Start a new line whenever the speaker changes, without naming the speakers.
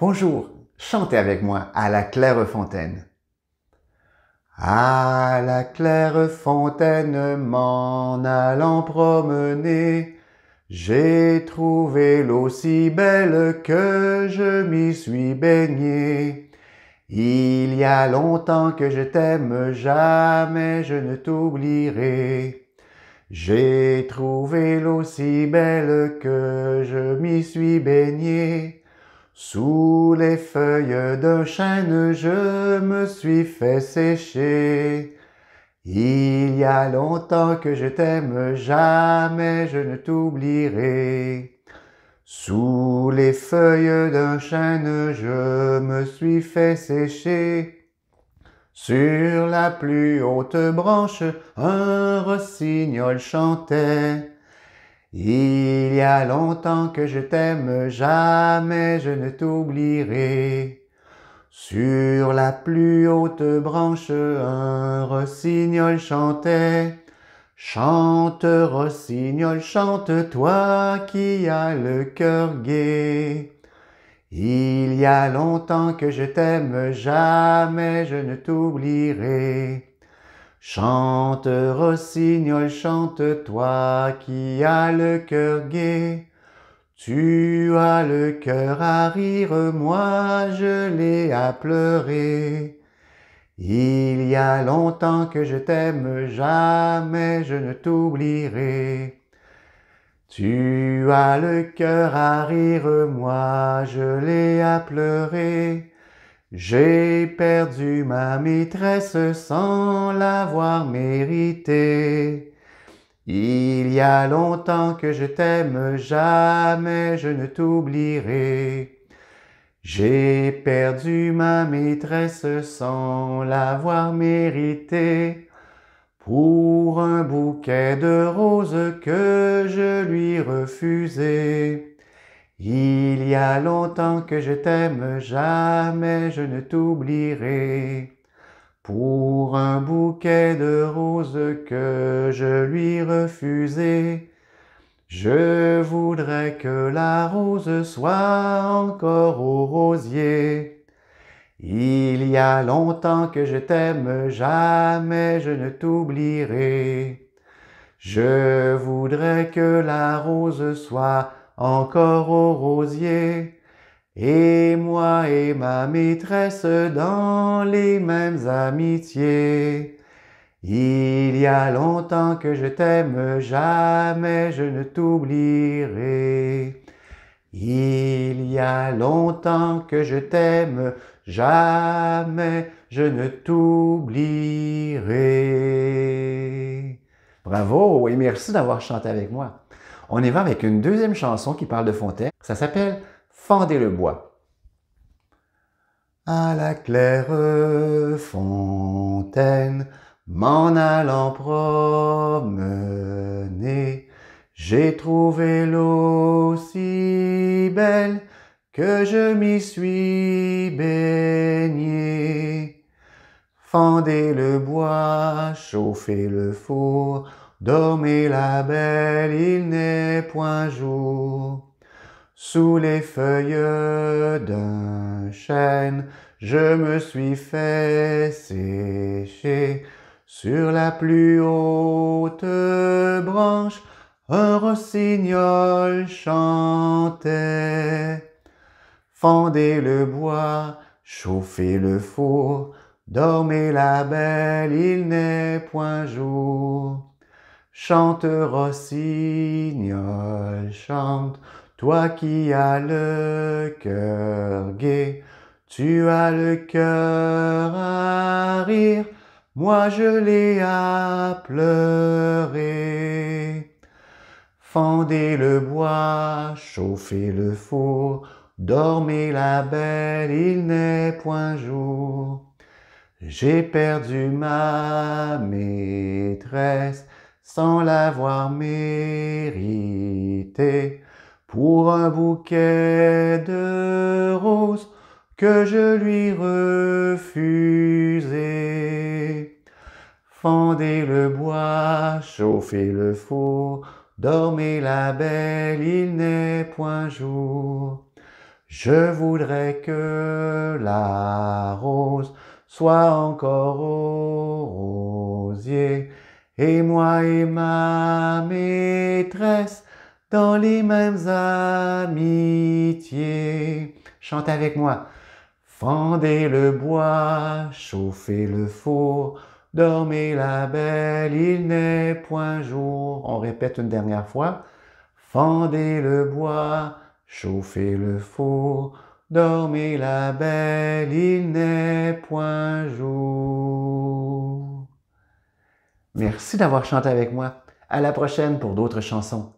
Bonjour, chantez avec moi à la claire fontaine. À la claire fontaine, m'en allant promener, j'ai trouvé l'eau si belle que je m'y suis baigné. Il y a longtemps que je t'aime, jamais je ne t'oublierai. J'ai trouvé l'eau si belle que je m'y suis baigné. Sous les feuilles de chêne, je me suis fait sécher. Il y a longtemps que je t'aime, jamais je ne t'oublierai. Sous les feuilles d'un chêne, je me suis fait sécher. Sur la plus haute branche, un rossignol chantait. Il y a longtemps que je t'aime, jamais je ne t'oublierai. Sur la plus haute branche, un rossignol chantait. Chante, rossignol, chante, toi qui as le cœur gai. Il y a longtemps que je t'aime, jamais je ne t'oublierai. Chante rossignol, chante toi qui as le cœur gai. Tu as le cœur à rire, moi je l'ai à pleurer. Il y a longtemps que je t'aime, jamais je ne t'oublierai. Tu as le cœur à rire, moi je l'ai à pleurer. J'ai perdu ma maîtresse sans l'avoir méritée. Il y a longtemps que je t'aime, jamais je ne t'oublierai. J'ai perdu ma maîtresse sans l'avoir méritée. Pour un bouquet de roses que je lui refusais. Il y a longtemps que je t'aime, jamais je ne t'oublierai. Pour un bouquet de roses que je lui refusais, je voudrais que la rose soit encore au rosier. Il y a longtemps que je t'aime, jamais je ne t'oublierai. Je voudrais que la rose soit encore au rosier, et moi et ma maîtresse dans les mêmes amitiés. Il y a longtemps que je t'aime, jamais je ne t'oublierai. Il y a longtemps que je t'aime, jamais je ne t'oublierai. Bravo et merci d'avoir chanté avec moi. On y va avec une deuxième chanson qui parle de Fontaine. Ça s'appelle Fendez le bois. À la claire fontaine, m'en allant promener, j'ai trouvé l'eau si belle que je m'y suis baigné. Fendez le bois, chauffez le four, Dormez la belle, il n'est point jour. Sous les feuilles d'un chêne, je me suis fait sécher. Sur la plus haute branche, un rossignol chantait. Fendez le bois, chauffez le four, dormez la belle, il n'est point jour. Chante rossignol, chante, toi qui as le cœur gai, tu as le cœur à rire, moi je l'ai à pleurer. Fendez le bois, chauffez le four, dormez la belle, il n'est point jour. J'ai perdu ma maîtresse, sans l'avoir mérité, pour un bouquet de roses que je lui refusais. Fendez le bois, chauffez le four, dormez la belle, il n'est point jour. Je voudrais que la rose soit encore au rosier, et moi et ma maîtresse, dans les mêmes amitiés. Chante avec moi. Fendez le bois, chauffez le four, dormez la belle, il n'est point jour. On répète une dernière fois. Fendez le bois, chauffez le four, dormez la belle, il n'est point jour. Merci d'avoir chanté avec moi. À la prochaine pour d'autres chansons.